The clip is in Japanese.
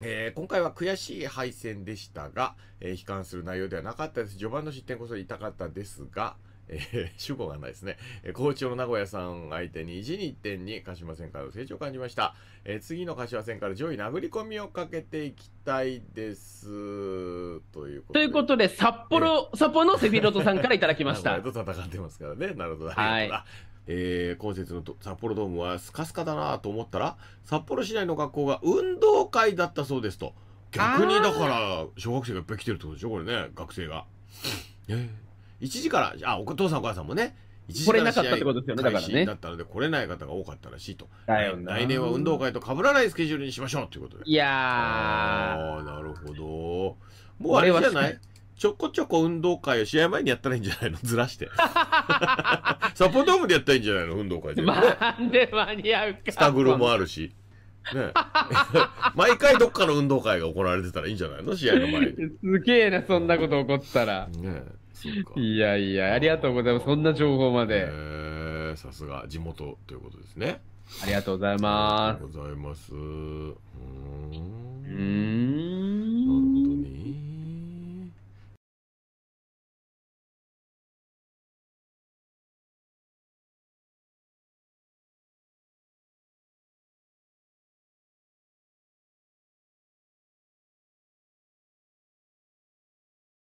えー、今回は悔しい敗戦でしたが、えー、悲観する内容ではなかったです。序盤の失点こそ痛かったですが、えー、主 語がないですね。えー、好調の名古屋さん相手に地に1点に鹿島戦からの成長を感じました。えー、次の柏戦から上位殴り込みをかけていきたいです。ということで。ということで、札幌、えー、札幌のセフィロトさんからいただきました。名古屋と戦ってますからね。なるほど。はい。えー、今節の札幌ドームはスカスカだなと思ったら札幌市内の学校が運動会だったそうですと逆にだから小学生がいっぱい来てるってことでしょこれね学生が、えー、1時からあお父さんお母さんもね1時から試合開始だったので来れない方が多かったらしいと、来年は運動会と被らないスケジュールにしましょうということでいやーなるほどもうあれじゃないちょこちょこ運動会を試合前にやったらいいんじゃないの ずらして。サポートームでやったらいいんじゃないの運動会で、ね。なんで間に合うか。スタグロもあるし。ね、毎回どっかの運動会が行われてたらいいんじゃないの試合の前に。すげえな、そんなこと起こったら。ねいやいや、ありがとうございます。そんな情報まで。えさすが、地元ということですね。ありがとうございます。ありがとうございます。うん。